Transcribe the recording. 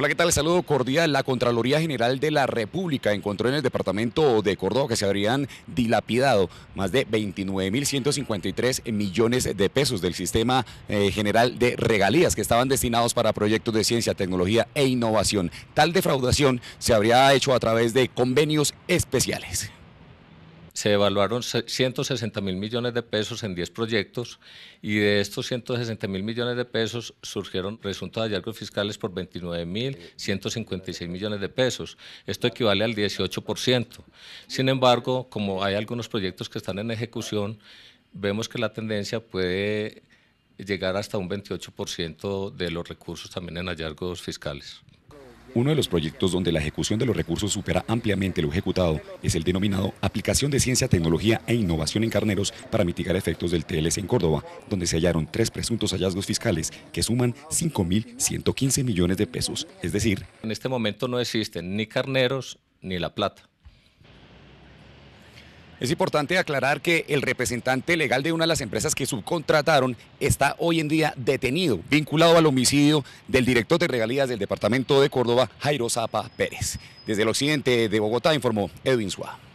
Hola, ¿qué tal? Saludo cordial. La Contraloría General de la República encontró en el departamento de Córdoba que se habrían dilapidado más de 29.153 millones de pesos del sistema eh, general de regalías que estaban destinados para proyectos de ciencia, tecnología e innovación. Tal defraudación se habría hecho a través de convenios especiales se evaluaron 160 mil millones de pesos en 10 proyectos y de estos 160 mil millones de pesos surgieron resultados de hallazgos fiscales por 29 mil 156 millones de pesos. Esto equivale al 18%. Sin embargo, como hay algunos proyectos que están en ejecución, vemos que la tendencia puede llegar hasta un 28% de los recursos también en hallazgos fiscales. Uno de los proyectos donde la ejecución de los recursos supera ampliamente lo ejecutado es el denominado Aplicación de Ciencia, Tecnología e Innovación en Carneros para mitigar efectos del TLS en Córdoba, donde se hallaron tres presuntos hallazgos fiscales que suman 5.115 millones de pesos, es decir... En este momento no existen ni carneros ni la plata. Es importante aclarar que el representante legal de una de las empresas que subcontrataron está hoy en día detenido, vinculado al homicidio del director de regalías del departamento de Córdoba, Jairo Zapa Pérez. Desde el occidente de Bogotá informó Edwin Suárez.